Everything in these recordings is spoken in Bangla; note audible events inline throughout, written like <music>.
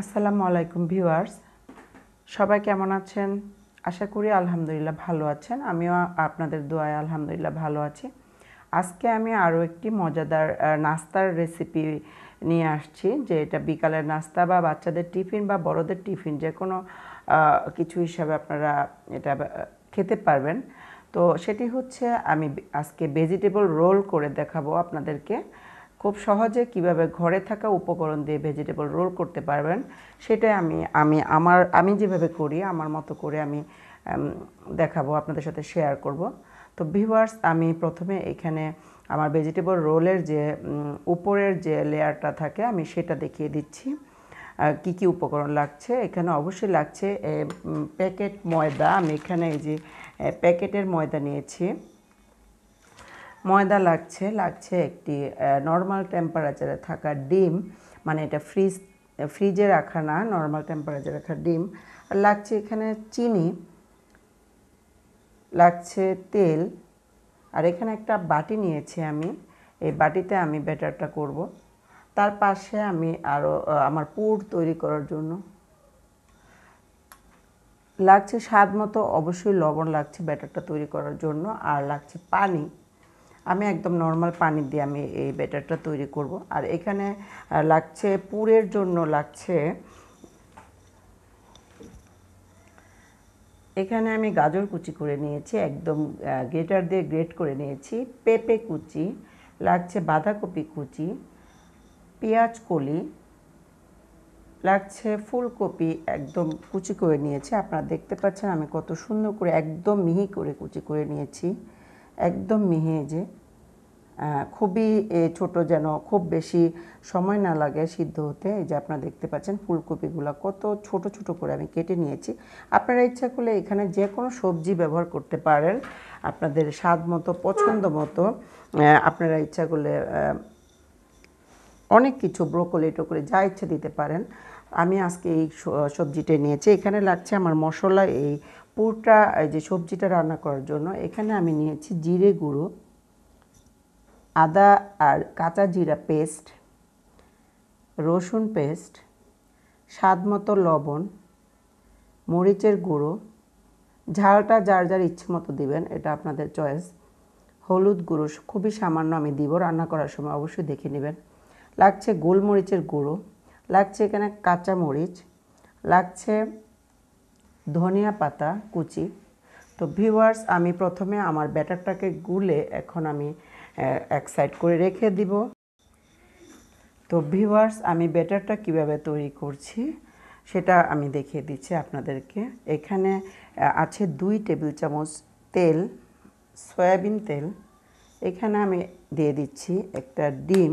আসসালামু আলাইকুম ভিউয়ার্স সবাই কেমন আছেন আশা করি আলহামদুলিল্লাহ ভালো আছেন আমিও আপনাদের দোয়ায় আলহামদুলিল্লাহ ভালো আছি আজকে আমি আরও একটি মজাদার নাস্তার রেসিপি নিয়ে আসছি যে এটা বিকালের নাস্তা বা বাচ্চাদের টিফিন বা বড়দের টিফিন যে কোনো কিছু হিসাবে আপনারা এটা খেতে পারবেন তো সেটি হচ্ছে আমি আজকে ভেজিটেবল রোল করে দেখাবো আপনাদেরকে খুব সহজে কিভাবে ঘরে থাকা উপকরণ দিয়ে ভেজিটেবল রোল করতে পারবেন সেটাই আমি আমি আমার আমি যেভাবে করি আমার মতো করে আমি দেখাবো আপনাদের সাথে শেয়ার করব তো ভিভার্স আমি প্রথমে এখানে আমার ভেজিটেবল রোলের যে উপরের যে লেয়ারটা থাকে আমি সেটা দেখিয়ে দিচ্ছি কি কি উপকরণ লাগছে এখানে অবশ্যই লাগছে প্যাকেট ময়দা আমি এখানে এই যে প্যাকেটের ময়দা নিয়েছি ময়দা লাগছে লাগছে একটি নর্মাল টেম্পারেচারে থাকা ডিম মানে এটা ফ্রিজ ফ্রিজে রাখা না নর্মাল টেম্পারেচারে রাখা ডিম আর লাগছে এখানে চিনি লাগছে তেল আর এখানে একটা বাটি নিয়েছি আমি এই বাটিতে আমি ব্যাটারটা করব তার পাশে আমি আরও আমার পুর তৈরি করার জন্য লাগছে স্বাদ মতো অবশ্যই লবণ লাগছে ব্যাটারটা তৈরি করার জন্য আর লাগছে পানি আমি একদম নর্মাল পানি দিয়ে আমি এই ব্যাটারটা তৈরি করব আর এখানে লাগছে পুরের জন্য লাগছে এখানে আমি গাজর কুচি করে নিয়েছি একদম গ্রেটার দিয়ে গ্রেট করে নিয়েছি পেঁপে কুচি লাগছে বাঁধাকপি কুচি পেঁয়াজ কলি লাগছে ফুলকপি একদম কুচি করে নিয়েছি আপনারা দেখতে পাচ্ছেন আমি কত সুন্দর করে একদম মিহি করে কুচি করে নিয়েছি একদম মিহি যে খুবই ছোট যেন খুব বেশি সময় না লাগে সিদ্ধ হতে এই যে আপনারা দেখতে পাচ্ছেন ফুলকপিগুলো কত ছোট ছোট করে আমি কেটে নিয়েছি আপনারা ইচ্ছা করলে এখানে যে কোনো সবজি ব্যবহার করতে পারেন আপনাদের স্বাদ মতো পছন্দ মতো আপনারা ইচ্ছা করলে অনেক কিছু ব্রোকলি টোকলি যা ইচ্ছে দিতে পারেন আমি আজকে এই সবজিটা নিয়েছি এখানে লাগছে আমার মশলা এই পুরটা যে সবজিটা রান্না করার জন্য এখানে আমি নিয়েছি জিরে গুঁড়ো আদা আর কাঁচা জিরা পেস্ট রসুন পেস্ট স্বাদ মতো লবণ মরিচের গুঁড়ো ঝালটা যার যার ইচ্ছে মতো দেবেন এটা আপনাদের চয়েস হলুদ গুঁড়ো খুবই সামান্য আমি দিব রান্না করার সময় অবশ্যই দেখে নেবেন লাগছে গোলমরিচের গুঁড়ো লাগছে এখানে কাঁচা মরিচ লাগছে ধনিয়া পাতা কুচি তো ভিউয়ার্স আমি প্রথমে আমার ব্যাটারটাকে গুলে এখন আমি এক সাইড করে রেখে দিব তো ভিউয়ার্স আমি ব্যাটারটা কিভাবে তৈরি করছি সেটা আমি দেখিয়ে দিচ্ছি আপনাদেরকে এখানে আছে দুই টেবিল চামচ তেল সয়াবিন তেল এখানে আমি দিয়ে দিচ্ছি একটা ডিম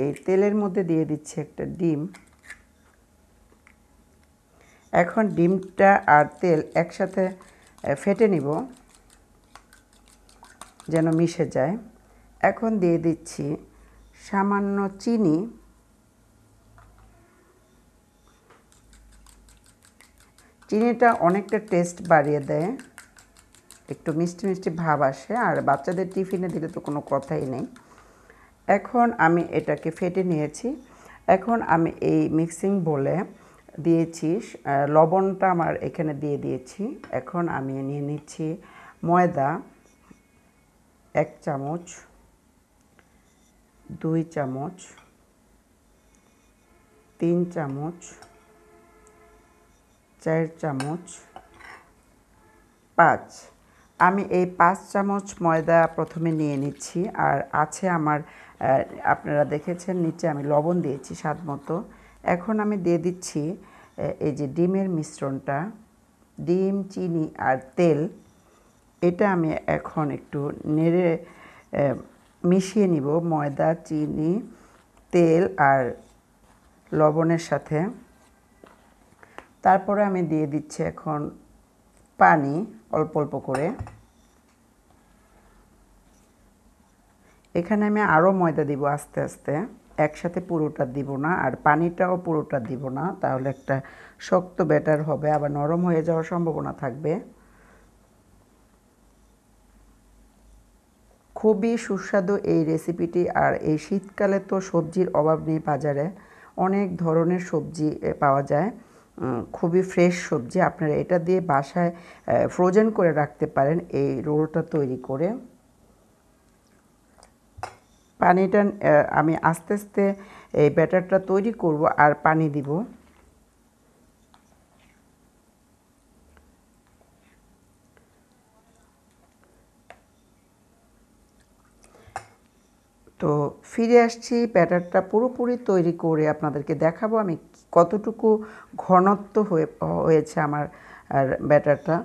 এই তেলের মধ্যে দিয়ে দিচ্ছি একটা ডিম এখন ডিমটা আর তেল একসাথে ফেটে নিব যেন মিশে যায় এখন দিয়ে দিচ্ছি সামান্য চিনি চিনিটা অনেকটা টেস্ট বাড়িয়ে দেয় একটু মিষ্টি মিষ্টি ভাব আসে আর বাচ্চাদের টিফিনে দিলে তো কোনো কথাই নেই এখন আমি এটাকে ফেটে নিয়েছি এখন আমি এই মিক্সিং বলে দিয়েছি লবণটা আমার এখানে দিয়ে দিয়েছি এখন আমি নিয়ে নিচ্ছি ময়দা এক চামচ দুই চামচ তিন চামচ চার চামচ পাঁচ আমি এই পাঁচ চামচ ময়দা প্রথমে নিয়ে নিচ্ছি আর আছে আমার আপনারা দেখেছেন নিচে আমি লবণ দিয়েছি স্বাদ মতো এখন আমি দিয়ে দিচ্ছি এই যে ডিমের মিশ্রণটা ডিম চিনি আর তেল এটা আমি এখন একটু নেড়ে মিশিয়ে নিব ময়দা চিনি তেল আর লবণের সাথে তারপরে আমি দিয়ে দিচ্ছি এখন পানি অল্প অল্প করে এখানে আমি আরও ময়দা দিব আস্তে আস্তে একসাথে পুরোটা দিব না আর পানিটাও পুরোটা দিব না তাহলে একটা শক্ত ব্যাটার হবে আবার নরম হয়ে যাওয়ার সম্ভাবনা থাকবে খুবই সুস্বাদু এই রেসিপিটি আর এই শীতকালে তো সবজির অভাব নেই বাজারে অনেক ধরনের সবজি পাওয়া যায় খুবই ফ্রেশ সবজি আপনারা এটা দিয়ে বাসায় ফ্রোজেন করে রাখতে পারেন এই রোলটা তৈরি করে পানিটা আমি আস্তে আস্তে এই ব্যাটারটা তৈরি করব আর পানি দিব তো ফিরে আসছি ব্যাটারটা পুরোপুরি তৈরি করে আপনাদেরকে দেখাবো আমি কতটুকু ঘনত্ব হয়ে হয়েছে আমার ব্যাটারটা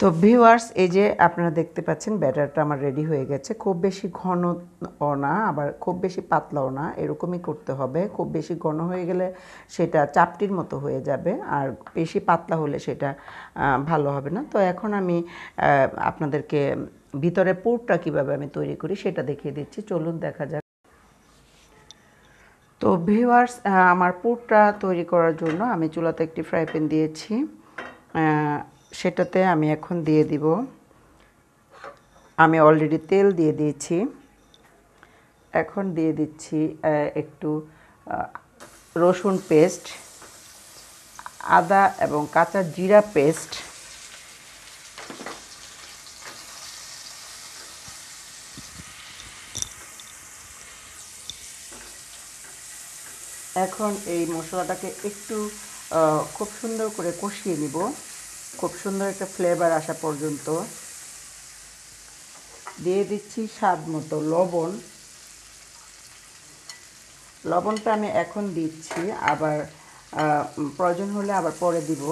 তো ভিউয়ার্স এই যে আপনারা দেখতে পাচ্ছেন ব্যাটারটা আমার রেডি হয়ে গেছে খুব বেশি ঘন না আবার খুব বেশি পাতলাও না এরকমই করতে হবে খুব বেশি ঘন হয়ে গেলে সেটা চাপটির মতো হয়ে যাবে আর বেশি পাতলা হলে সেটা ভালো হবে না তো এখন আমি আপনাদেরকে ভিতরে পুরটা কীভাবে আমি তৈরি করি সেটা দেখিয়ে দিচ্ছি চলুন দেখা যাক তো ভিউয়ার্স আমার পুরটা তৈরি করার জন্য আমি চুলাতে একটি ফ্রাই প্যান দিয়েছি সেটাতে আমি এখন দিয়ে দিব আমি অলরেডি তেল দিয়ে দিয়েছি এখন দিয়ে দিচ্ছি একটু রসুন পেস্ট আদা এবং কাঁচা জিরা পেস্ট এখন এই মশলাটাকে একটু খুব সুন্দর করে কষিয়ে নিব খুব সুন্দর একটা ফ্লেভার আসা পর্যন্ত দিয়ে দিচ্ছি স্বাদ মতো লবণ লবণটা আমি এখন দিচ্ছি আবার প্রয়োজন হলে আবার পরে দিব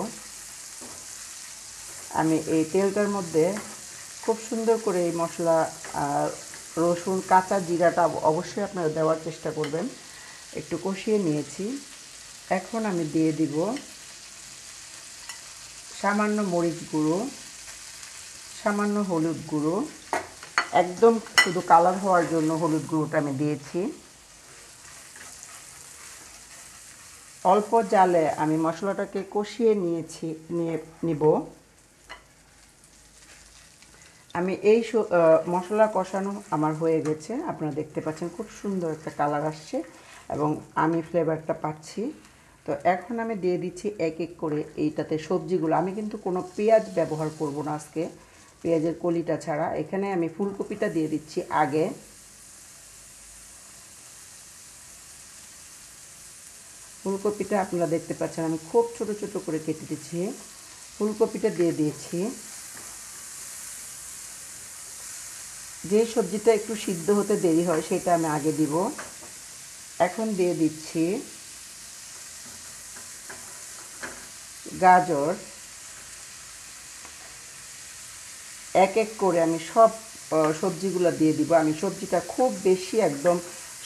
আমি এই তেলটার মধ্যে খুব সুন্দর করে এই মশলা রসুন কাঁচা জিরাটা অবশ্যই আপনারা দেওয়ার চেষ্টা করবেন একটু কষিয়ে নিয়েছি এখন আমি দিয়ে দিব সামান্য মরিচ গুঁড়ো সামান্য হলুদ গুঁড়ো একদম শুধু কালার হওয়ার জন্য হলুদ গুঁড়োটা আমি দিয়েছি অল্প জালে আমি মশলাটাকে কষিয়ে নিয়েছি নিয়ে নিব আমি এই মশলা কষানো আমার হয়ে গেছে আপনারা দেখতে পাচ্ছেন খুব সুন্দর একটা কালার আসছে এবং আমি ফ্লেভারটা পাচ্ছি তো এখন আমি দিয়ে দিচ্ছি এক এক করে এইটাতে সবজিগুলো আমি কিন্তু কোনো পেঁয়াজ ব্যবহার করব না আজকে পেঁয়াজের কলিটা ছাড়া এখানে আমি ফুলকপিটা দিয়ে দিচ্ছি আগে ফুলকপিটা আপনারা দেখতে পাচ্ছেন আমি খুব ছোট ছোট করে কেটে দিচ্ছি ফুলকপিটা দিয়ে দিয়েছি যে সবজিটা একটু সিদ্ধ হতে দেরি হয় সেটা আমি আগে দিব এখন দিয়ে দিচ্ছি গাজর এক এক করে আমি সব সবজিগুলো দিয়ে দিব আমি সবজিটা খুব বেশি একদম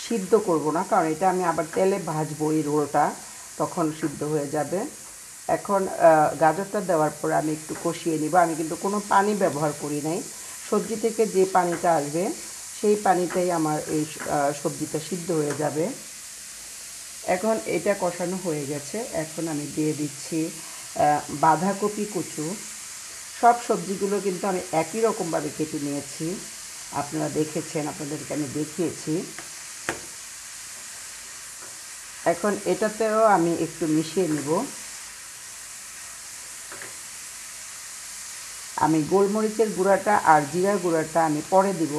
সিদ্ধ করব না কারণ এটা আমি আবার তেলে ভাজবো এই রোলটা তখন সিদ্ধ হয়ে যাবে এখন গাজরটা দেওয়ার পরে আমি একটু কষিয়ে নিব আমি কিন্তু কোনো পানি ব্যবহার করি নাই সবজি থেকে যে পানিটা আসবে সেই পানিতেই আমার এই সবজিটা সিদ্ধ হয়ে যাবে এখন এটা কষানো হয়ে গেছে এখন আমি দিয়ে দিচ্ছি বাঁধাকপি কুচু সব সবজিগুলো কিন্তু আমি একই রকমভাবে কেটে নিয়েছি আপনারা দেখেছেন আপনাদেরকে আমি দেখিয়েছি এখন এটাতেও আমি একটু মিশিয়ে নিব আমি গোলমরিচের গুঁড়াটা আর জিরার গুঁড়াটা আমি পরে দিব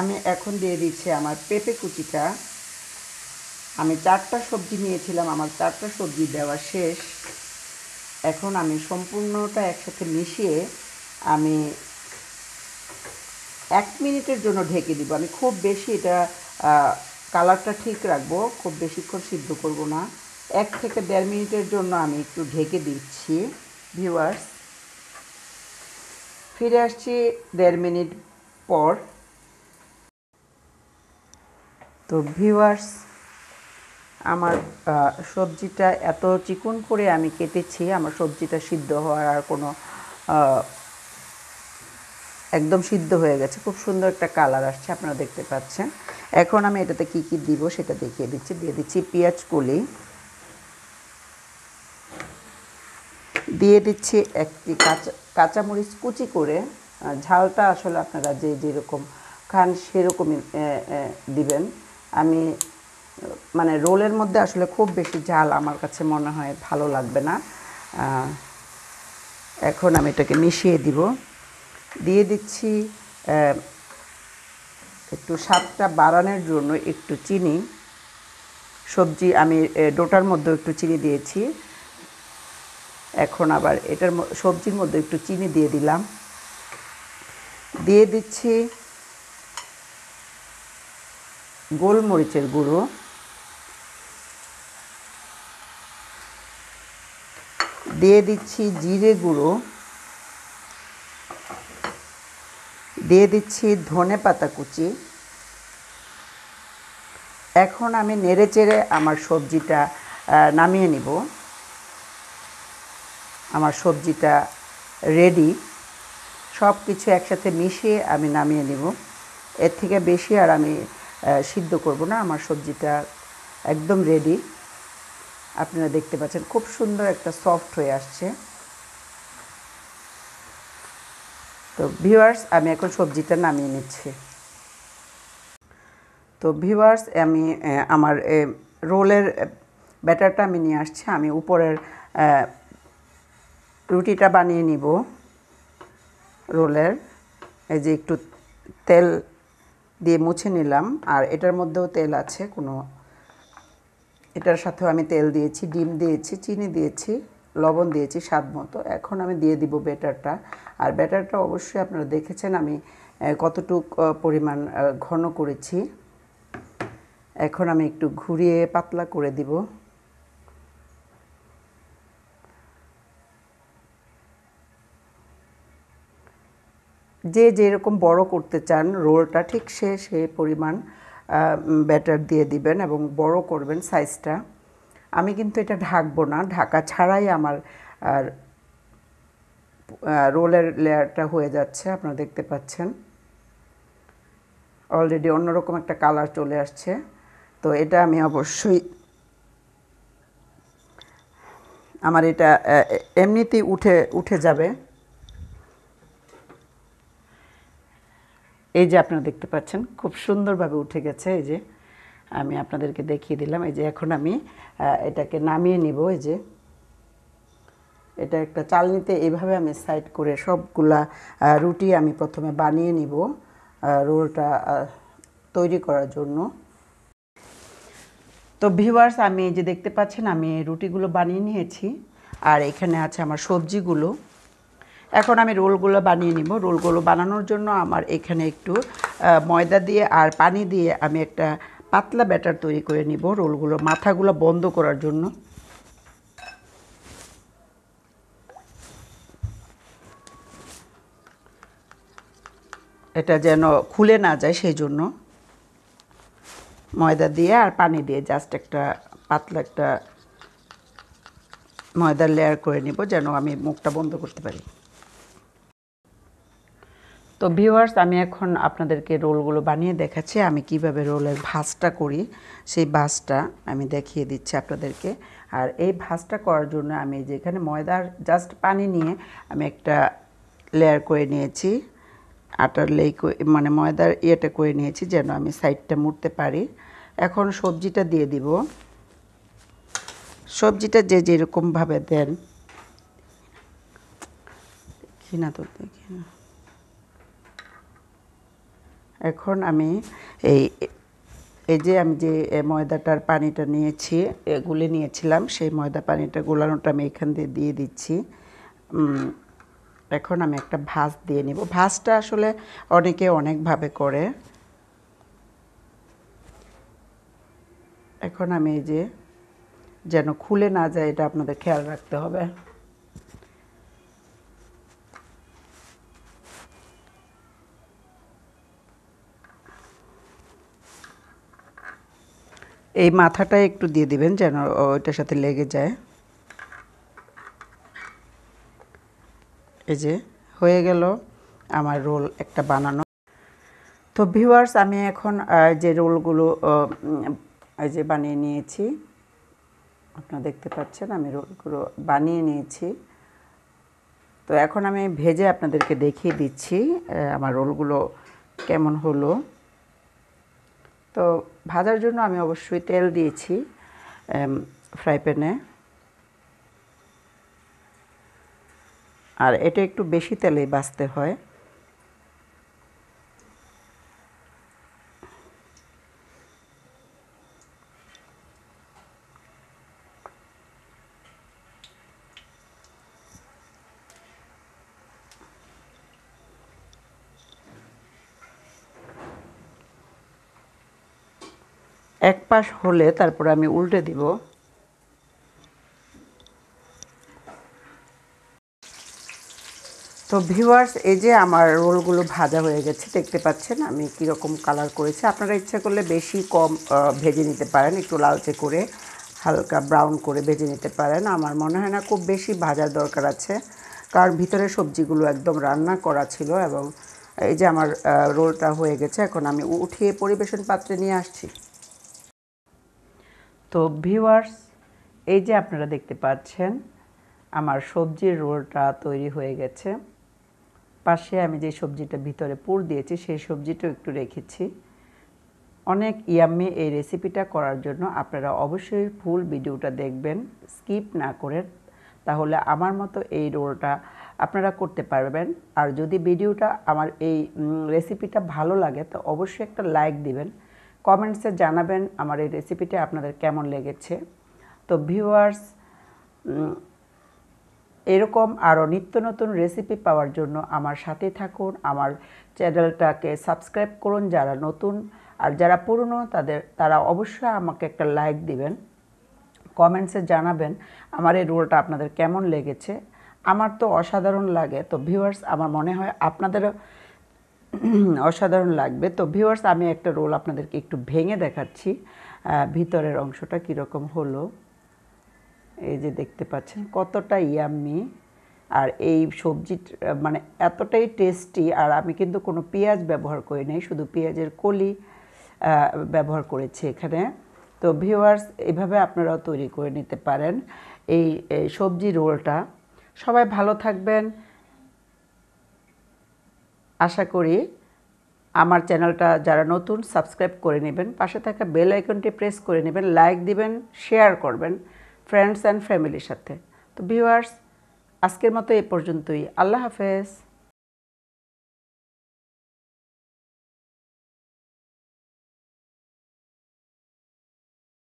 আমি এখন দিয়ে দিচ্ছি আমার পেঁপে কুচিটা আমি চারটা সবজি নিয়েছিলাম আমার চারটা সবজি দেওয়া শেষ এখন আমি সম্পূর্ণটা একসাথে মিশিয়ে আমি এক মিনিটের জন্য ঢেকে দিব আমি খুব বেশি এটা কালারটা ঠিক রাখবো খুব বেশিক্ষণ সিদ্ধ করব না এক থেকে দেড় মিনিটের জন্য আমি একটু ঢেকে দিচ্ছি ভিউয়ার্স ফিরে আসছি দেড় মিনিট পর তো ভিউয়ার্স আমার সবজিটা এত চিকন করে আমি কেটেছি আমার সবজিটা সিদ্ধ হওয়ার আর কোনো একদম সিদ্ধ হয়ে গেছে খুব সুন্দর একটা কালার আসছে আপনারা দেখতে পাচ্ছেন এখন আমি এটাতে কি কি দিব সেটা দেখিয়ে দিচ্ছি দিয়ে দিচ্ছি পেঁয়াজ কুলি দিয়ে দিচ্ছি একটি কাঁচা কাঁচামরিচ কুচি করে ঝালটা আসলে আপনারা যে যেরকম খান সেরকমই দিবেন আমি মানে রোলের মধ্যে আসলে খুব বেশি ঝাল আমার কাছে মনে হয় ভালো লাগবে না এখন আমি এটাকে মিশিয়ে দিব দিয়ে দিচ্ছি একটু স্বাদটা বাড়ানোর জন্য একটু চিনি সবজি আমি ডোটার মধ্যে একটু চিনি দিয়েছি এখন আবার এটার সবজির মধ্যে একটু চিনি দিয়ে দিলাম দিয়ে দিচ্ছি গোলমরিচের গুঁড়ো দিয়ে দিচ্ছি জিরে গুঁড়ো দিয়ে দিচ্ছি ধনে পাতা কুচি এখন আমি নেড়ে চেড়ে আমার সবজিটা নামিয়ে নিব আমার সবজিটা রেডি সব কিছু একসাথে মিশিয়ে আমি নামিয়ে নিব এর থেকে বেশি আর আমি সিদ্ধ করব না আমার সবজিটা একদম রেডি আপনারা দেখতে পাচ্ছেন খুব সুন্দর একটা সফট হয়ে আসছে তো ভিউয়ার্স আমি এখন সবজিটা নামিয়ে নিচ্ছি তো ভিউয়ার্স আমি আমার রোলের ব্যাটারটা আমি নিয়ে আসছি আমি উপরের রুটিটা বানিয়ে নিব রোলের এই যে একটু তেল দিয়ে মুছে নিলাম আর এটার মধ্যেও তেল আছে কোনো এটার সাথেও আমি তেল দিয়েছি ডিম দিয়েছি চিনি দিয়েছি লবণ দিয়েছি স্বাদ মতো এখন আমি দিয়ে দিব ব্যাটারটা আর ব্যাটারটা অবশ্যই আপনারা দেখেছেন আমি কতটুক পরিমাণ ঘন করেছি এখন আমি একটু ঘুরিয়ে পাতলা করে দিব যে যেরকম বড় করতে চান রোলটা ঠিক সে সে পরিমাণ ব্যাটার দিয়ে দিবেন এবং বড় করবেন সাইজটা আমি কিন্তু এটা ঢাকবো না ঢাকা ছাড়াই আমার রোলের লেয়ারটা হয়ে যাচ্ছে আপনারা দেখতে পাচ্ছেন অলরেডি অন্যরকম একটা কালার চলে আসছে তো এটা আমি অবশ্যই আমার এটা এমনিতেই উঠে উঠে যাবে এই যে আপনারা দেখতে পাচ্ছেন খুব সুন্দরভাবে উঠে গেছে এই যে আমি আপনাদেরকে দেখিয়ে দিলাম এই যে এখন আমি এটাকে নামিয়ে নিব এই যে এটা একটা চালনিতে এভাবে আমি সাইড করে সবগুলা রুটি আমি প্রথমে বানিয়ে নিব রোলটা তৈরি করার জন্য তো ভিউয়ার্স আমি যে দেখতে পাচ্ছেন আমি রুটিগুলো বানিয়ে নিয়েছি আর এখানে আছে আমার সবজিগুলো এখন আমি রোলগুলো বানিয়ে নিব রোলগুলো বানানোর জন্য আমার এখানে একটু ময়দা দিয়ে আর পানি দিয়ে আমি একটা পাতলা ব্যাটার তৈরি করে নিব রোলগুলো মাথাগুলো বন্ধ করার জন্য এটা যেন খুলে না যায় সেই জন্য ময়দা দিয়ে আর পানি দিয়ে জাস্ট একটা পাতলা একটা ময়দার লেয়ার করে নিব যেন আমি মুখটা বন্ধ করতে পারি তো ভিউয়ার্স আমি এখন আপনাদেরকে রোলগুলো বানিয়ে দেখাচ্ছি আমি কিভাবে রোলের ভাজটা করি সেই ভাজটা আমি দেখিয়ে দিচ্ছি আপনাদেরকে আর এই ভাজটা করার জন্য আমি যেখানে ময়দার জাস্ট পানি নিয়ে আমি একটা লেয়ার করে নিয়েছি আটার লেই মানে ময়দার ইয়েটা করে নিয়েছি যেন আমি সাইডটা মুড়তে পারি এখন সবজিটা দিয়ে দিব সবজিটা যে যেরকমভাবে দেন কিনা তো দেখি না এখন আমি এই এই যে আমি যে ময়দাটার পানিটা নিয়েছি গুলে নিয়েছিলাম সেই ময়দা পানিটা গোলানোটা আমি এখান দিয়ে দিয়ে দিচ্ছি এখন আমি একটা ভাঁজ দিয়ে নিব ভাঁজটা আসলে অনেকে অনেকভাবে করে এখন আমি এই যে যেন খুলে না যায় এটা আপনাদের খেয়াল রাখতে হবে এই মাথাটা একটু দিয়ে দিবেন যেন ওইটার সাথে লেগে যায় এই যে হয়ে গেল আমার রোল একটা বানানো তো ভিউয়ার্স আমি এখন যে রোলগুলো এই যে বানিয়ে নিয়েছি আপনারা দেখতে পাচ্ছেন আমি রোলগুলো বানিয়ে নিয়েছি তো এখন আমি ভেজে আপনাদেরকে দেখিয়ে দিচ্ছি আমার রোলগুলো কেমন হলো তো ভাজার জন্য আমি অবশ্যই তেল দিয়েছি ফ্রাই প্যানে আর এটা একটু বেশি তেলে বাঁচতে হয় এক পাশ হলে তারপরে আমি উল্টে দিব তো ভিওয়ার্স এই যে আমার রোলগুলো ভাজা হয়ে গেছে দেখতে পাচ্ছেন আমি কীরকম কালার করেছি আপনারা ইচ্ছা করলে বেশি কম ভেজে নিতে পারেন একটু লালচে করে হালকা ব্রাউন করে ভেজে নিতে পারেন আমার মনে হয় না খুব বেশি ভাজার দরকার আছে কারণ ভিতরে সবজিগুলো একদম রান্না করা ছিল এবং এই যে আমার রোলটা হয়ে গেছে এখন আমি উঠিয়ে পরিবেশন পাত্রে নিয়ে আসছি তো ভিউয়ার্স এই যে আপনারা দেখতে পাচ্ছেন আমার সবজির রোলটা তৈরি হয়ে গেছে পাশে আমি যে সবজিটা ভিতরে পুর দিয়েছি সেই সবজিটাও একটু রেখেছি অনেক ইয়াম্মি এই রেসিপিটা করার জন্য আপনারা অবশ্যই ফুল ভিডিওটা দেখবেন স্কিপ না করে তাহলে আমার মতো এই রোলটা আপনারা করতে পারবেন আর যদি ভিডিওটা আমার এই রেসিপিটা ভালো লাগে তো অবশ্যই একটা লাইক দিবেন কমেন্টসে জানাবেন আমার এই রেসিপিটা আপনাদের কেমন লেগেছে তো ভিউয়ার্স এরকম আরও নিত্য নতুন রেসিপি পাওয়ার জন্য আমার সাথে থাকুন আমার চ্যানেলটাকে সাবস্ক্রাইব করুন যারা নতুন আর যারা পুরনো তাদের তারা অবশ্যই আমাকে একটা লাইক দিবেন কমেন্টসে জানাবেন আমার এই রোলটা আপনাদের কেমন লেগেছে আমার তো অসাধারণ লাগে তো ভিউয়ার্স আমার মনে হয় আপনাদেরও <clears throat> অসাধারণ লাগবে তো ভিউয়ার্স আমি একটা রোল আপনাদেরকে একটু ভেঙে দেখাচ্ছি ভিতরের অংশটা কীরকম হলো এই যে দেখতে পাচ্ছেন কতটা ইয়াম্মি আর এই সবজি মানে এতটাই টেস্টি আর আমি কিন্তু কোনো পেঁয়াজ ব্যবহার করি নাই শুধু পেঁয়াজের কলি ব্যবহার করেছি এখানে তো ভিউয়ার্স এভাবে আপনারাও তৈরি করে নিতে পারেন এই সবজি রোলটা সবাই ভালো থাকবেন আশা করি আমার চ্যানেলটা যারা নতুন সাবস্ক্রাইব করে নেবেন পাশে থাকা বেল আইকনটি প্রেস করে নেবেন লাইক দিবেন শেয়ার করবেন ফ্রেন্ডস অ্যান্ড ফ্যামিলির সাথে তো ভিউয়ার্স আজকের মতো এ পর্যন্তই আল্লাহ হাফেজ